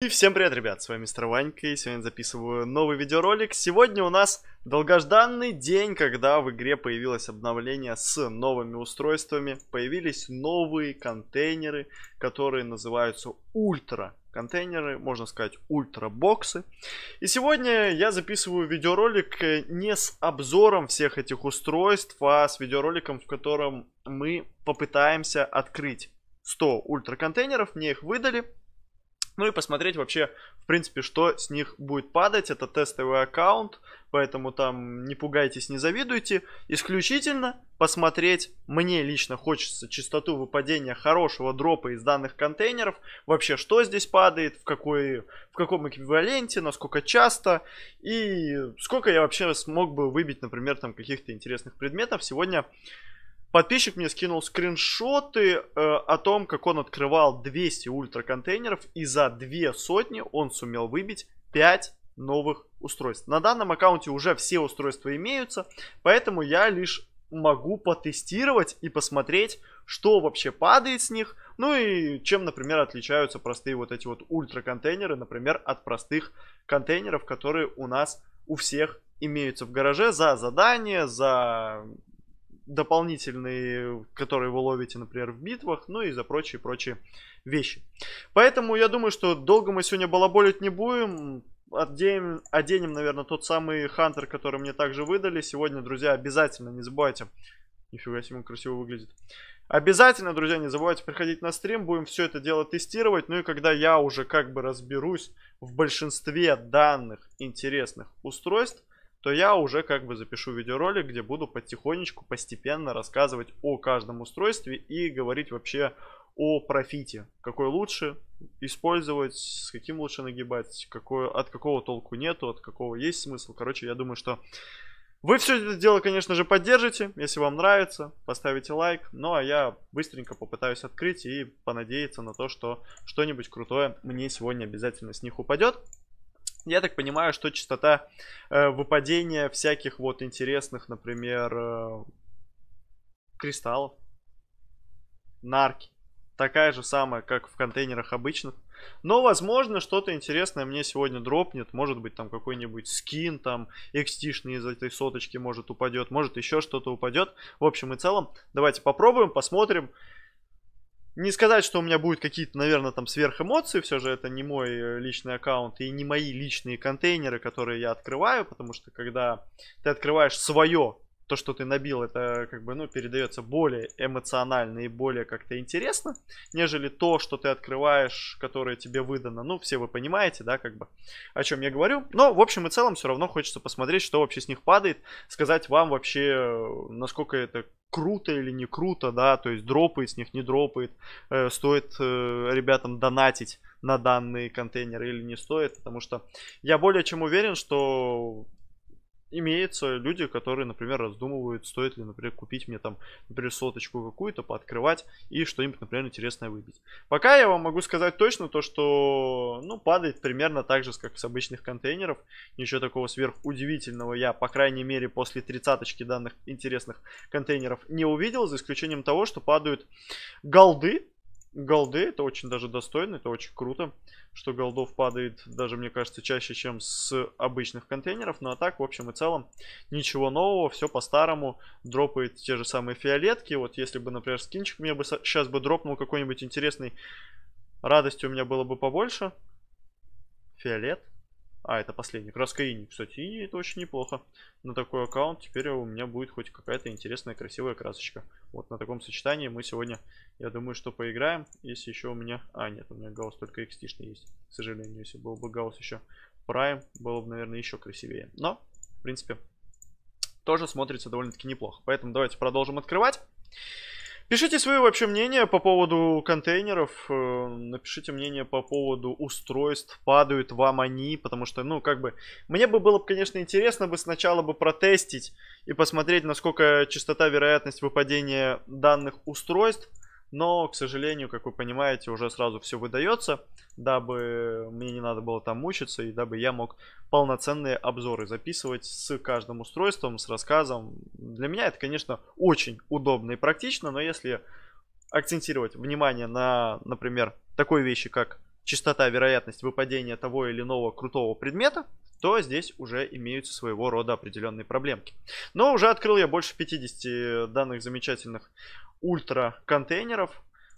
И всем привет, ребят, с вами Мистер Ванька, и сегодня записываю новый видеоролик. Сегодня у нас долгожданный день, когда в игре появилось обновление с новыми устройствами. Появились новые контейнеры, которые называются ультра контейнеры, можно сказать ультра боксы. И сегодня я записываю видеоролик не с обзором всех этих устройств, а с видеороликом, в котором мы попытаемся открыть 100 ультра контейнеров, мне их выдали. Ну и посмотреть вообще, в принципе, что с них будет падать. Это тестовый аккаунт, поэтому там не пугайтесь, не завидуйте. Исключительно посмотреть, мне лично хочется частоту выпадения хорошего дропа из данных контейнеров. Вообще, что здесь падает, в, какой, в каком эквиваленте, насколько часто. И сколько я вообще смог бы выбить, например, там каких-то интересных предметов. Сегодня Подписчик мне скинул скриншоты э, о том, как он открывал 200 ультра контейнеров и за две сотни он сумел выбить 5 новых устройств. На данном аккаунте уже все устройства имеются, поэтому я лишь могу потестировать и посмотреть, что вообще падает с них, ну и чем, например, отличаются простые вот эти вот ультра контейнеры, например, от простых контейнеров, которые у нас у всех имеются в гараже за задание, за дополнительные, которые вы ловите, например, в битвах, ну и за прочие-прочие вещи. Поэтому я думаю, что долго мы сегодня балаболить не будем. Оденем, оденем, наверное, тот самый Хантер, который мне также выдали. Сегодня, друзья, обязательно не забывайте. Нифига себе, он красиво выглядит. Обязательно, друзья, не забывайте приходить на стрим, будем все это дело тестировать. Ну и когда я уже как бы разберусь в большинстве данных интересных устройств, то я уже как бы запишу видеоролик, где буду потихонечку, постепенно рассказывать о каждом устройстве и говорить вообще о профите. Какой лучше использовать, с каким лучше нагибать, какой, от какого толку нету, от какого есть смысл. Короче, я думаю, что вы все это дело, конечно же, поддержите. Если вам нравится, поставите лайк. Ну, а я быстренько попытаюсь открыть и понадеяться на то, что что-нибудь крутое мне сегодня обязательно с них упадет. Я так понимаю, что частота э, выпадения всяких вот интересных, например, э, кристаллов, нарки, такая же самая, как в контейнерах обычных. Но, возможно, что-то интересное мне сегодня дропнет. Может быть, там какой-нибудь скин, там, экстишный из этой соточки, может, упадет. Может, еще что-то упадет. В общем и целом, давайте попробуем, посмотрим. Не сказать, что у меня будет какие-то, наверное, там сверхэмоции, все же это не мой э, личный аккаунт и не мои личные контейнеры, которые я открываю, потому что когда ты открываешь свое то, что ты набил, это как бы, ну, передается более эмоционально и более как-то интересно, нежели то, что ты открываешь, которое тебе выдано. Ну, все вы понимаете, да, как бы, о чем я говорю. Но, в общем и целом, все равно хочется посмотреть, что вообще с них падает, сказать вам вообще, насколько это круто или не круто, да, то есть дропает с них, не дропает, э, стоит э, ребятам донатить на данные контейнеры или не стоит, потому что я более чем уверен, что имеются люди, которые, например, раздумывают, стоит ли, например, купить мне там, например, соточку какую-то, пооткрывать и что-нибудь, например, интересное выбить. Пока я вам могу сказать точно то, что, ну, падает примерно так же, как с обычных контейнеров. Ничего такого сверхудивительного я, по крайней мере, после тридцаточки данных интересных контейнеров не увидел, за исключением того, что падают голды, голды. Это очень даже достойно, это очень круто, что голдов падает даже, мне кажется, чаще, чем с обычных контейнеров. Ну а так, в общем и целом, ничего нового, все по-старому. Дропает те же самые фиолетки. Вот если бы, например, скинчик мне бы сейчас бы дропнул какой-нибудь интересный, радости у меня было бы побольше. Фиолет. А, это последний. Краска Ини, кстати. Ини это очень неплохо. На такой аккаунт теперь у меня будет хоть какая-то интересная, красивая красочка. Вот на таком сочетании мы сегодня, я думаю, что поиграем. Если еще у меня... А, нет, у меня гаус только XT есть. К сожалению, если был бы гаус еще Prime, было бы, наверное, еще красивее. Но, в принципе, тоже смотрится довольно-таки неплохо. Поэтому давайте продолжим открывать. Пишите свое вообще мнение по поводу контейнеров, э, напишите мнение по поводу устройств, падают вам они, потому что, ну, как бы, мне бы было, конечно, интересно бы сначала бы протестить и посмотреть, насколько частота, вероятность выпадения данных устройств, но, к сожалению, как вы понимаете, уже сразу все выдается, дабы мне не надо было там мучиться и дабы я мог полноценные обзоры записывать с каждым устройством, с рассказом. Для меня это, конечно, очень удобно и практично, но если акцентировать внимание на, например, такой вещи, как частота, вероятность выпадения того или иного крутого предмета, то здесь уже имеются своего рода определенные проблемки. Но уже открыл я больше 50 данных замечательных ультра контейнеров,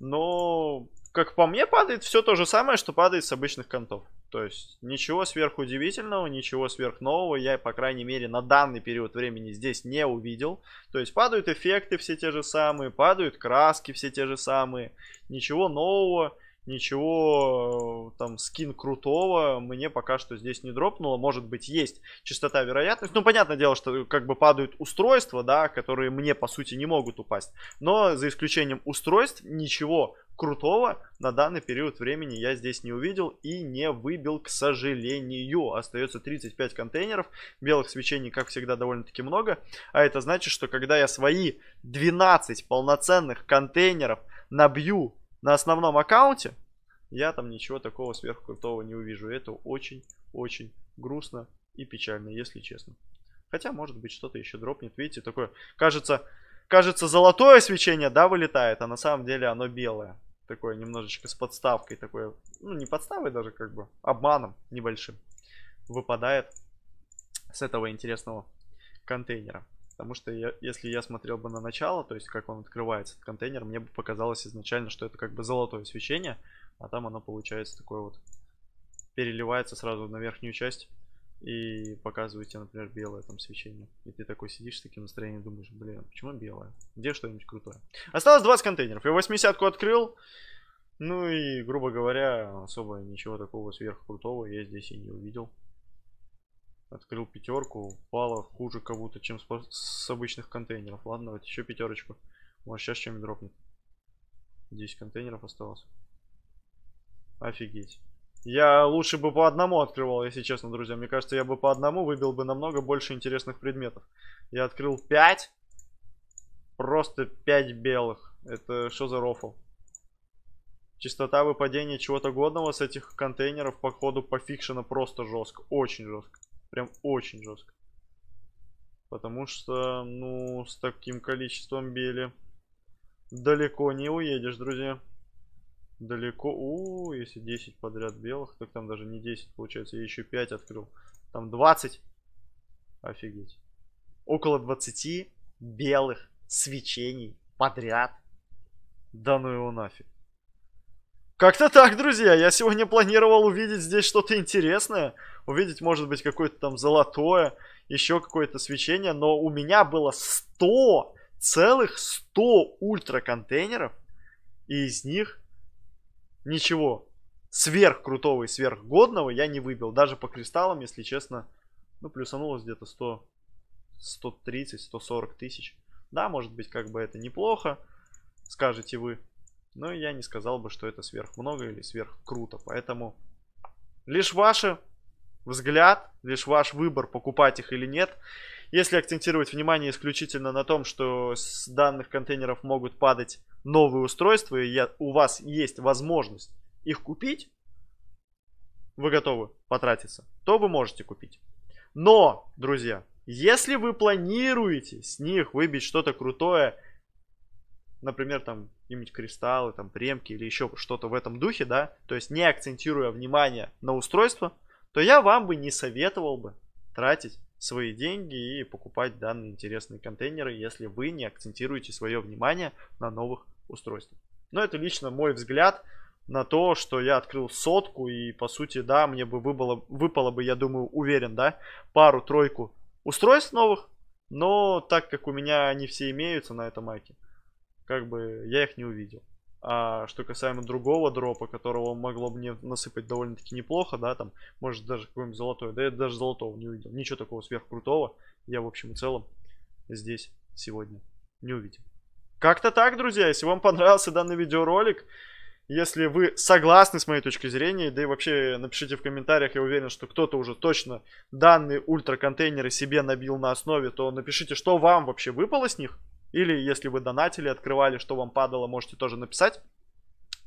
но, как по мне, падает все то же самое, что падает с обычных контов. То есть ничего сверхудивительного, ничего сверхнового я, по крайней мере, на данный период времени здесь не увидел. То есть падают эффекты все те же самые, падают краски все те же самые, ничего нового ничего э, там скин крутого мне пока что здесь не дропнуло. Может быть, есть частота вероятность, Ну, понятное дело, что э, как бы падают устройства, да, которые мне по сути не могут упасть. Но за исключением устройств ничего крутого на данный период времени я здесь не увидел и не выбил, к сожалению. Остается 35 контейнеров, белых свечений, как всегда, довольно-таки много. А это значит, что когда я свои 12 полноценных контейнеров набью на основном аккаунте, я там ничего такого сверхкрутого не увижу. Это очень-очень грустно и печально, если честно. Хотя, может быть, что-то еще дропнет. Видите, такое, кажется, кажется, золотое свечение, да, вылетает, а на самом деле оно белое. Такое немножечко с подставкой, такое, ну, не подставой даже, как бы, обманом небольшим выпадает с этого интересного контейнера. Потому что я, если я смотрел бы на начало, то есть как он открывается, этот контейнер, мне бы показалось изначально, что это как бы золотое свечение, а там оно получается такое вот переливается сразу на верхнюю часть и показывает тебе, например, белое там свечение. И ты такой сидишь с таким настроением, думаешь, блин, почему белое? Где что-нибудь крутое? Осталось 20 контейнеров. Я 80-ку открыл. Ну и, грубо говоря, особо ничего такого сверхкрутого я здесь и не увидел. Открыл пятерку, упало хуже как будто, чем с, с обычных контейнеров. Ладно, давайте еще пятерочку. Может сейчас чем-нибудь дропнет. 10 контейнеров осталось. Офигеть. Я лучше бы по одному открывал, если честно, друзья. Мне кажется, я бы по одному выбил бы намного больше интересных предметов. Я открыл 5. Просто 5 белых. Это что за рофл? Частота выпадения чего-то годного с этих контейнеров, походу, по фикшена просто жестко. Очень жестко. Прям очень жестко. Потому что, ну, с таким количеством бели далеко не уедешь, друзья. Далеко. У, если 10 подряд белых, так там даже не 10 получается. Я еще 5 открыл. Там 20. Офигеть. Около 20 белых свечений подряд. Да ну его нафиг. Как-то так, друзья. Я сегодня планировал увидеть здесь что-то интересное. Увидеть, может быть, какое-то там золотое, еще какое-то свечение. Но у меня было 100, целых 100 ультра контейнеров. И из них ничего сверхкрутого и сверхгодного я не выбил. Даже по кристаллам, если честно, ну, плюсанулось где-то 100, 130, 140 тысяч. Да, может быть, как бы это неплохо, скажете вы. Но я не сказал бы, что это сверх много или сверх круто. Поэтому лишь ваш взгляд, лишь ваш выбор, покупать их или нет. Если акцентировать внимание исключительно на том, что с данных контейнеров могут падать новые устройства, и я, у вас есть возможность их купить, вы готовы потратиться, то вы можете купить. Но, друзья, если вы планируете с них выбить что-то крутое например, там, какие-нибудь кристаллы, там, премки или еще что-то в этом духе, да, то есть не акцентируя внимание на устройство, то я вам бы не советовал бы тратить свои деньги и покупать данные интересные контейнеры, если вы не акцентируете свое внимание на новых устройствах. Но это лично мой взгляд на то, что я открыл сотку и, по сути, да, мне бы выпало, выпало бы, я думаю, уверен, да, пару-тройку устройств новых, но так как у меня они все имеются на этом маке, как бы я их не увидел. А что касаемо другого дропа, которого могло бы мне насыпать довольно-таки неплохо, да, там, может, даже какой-нибудь золотой, да я даже золотого не увидел. Ничего такого сверхкрутого я, в общем и целом, здесь сегодня не увидел. Как-то так, друзья, если вам понравился данный видеоролик, если вы согласны с моей точкой зрения, да и вообще напишите в комментариях, я уверен, что кто-то уже точно данные ультраконтейнеры себе набил на основе, то напишите, что вам вообще выпало с них, или если вы донатили, открывали, что вам падало, можете тоже написать.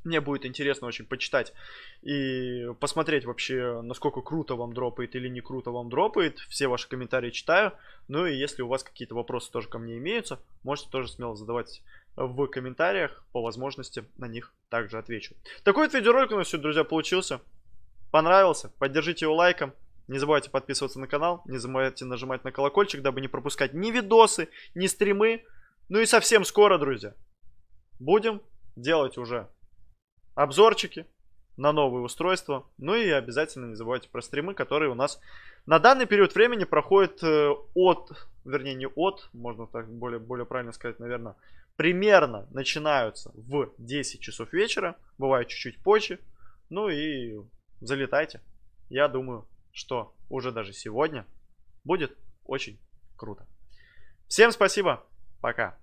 Мне будет интересно очень почитать и посмотреть вообще, насколько круто вам дропает или не круто вам дропает. Все ваши комментарии читаю. Ну и если у вас какие-то вопросы тоже ко мне имеются, можете тоже смело задавать в комментариях. По возможности на них также отвечу. Такой вот видеоролик у нас сегодня, друзья, получился. Понравился? Поддержите его лайком. Не забывайте подписываться на канал, не забывайте нажимать на колокольчик, дабы не пропускать ни видосы, ни стримы. Ну и совсем скоро, друзья, будем делать уже обзорчики на новые устройства. Ну и обязательно не забывайте про стримы, которые у нас на данный период времени проходят э, от, вернее не от, можно так более, более правильно сказать, наверное, примерно начинаются в 10 часов вечера, бывает чуть-чуть позже. Ну и залетайте. Я думаю, что уже даже сегодня будет очень круто. Всем спасибо. Пока.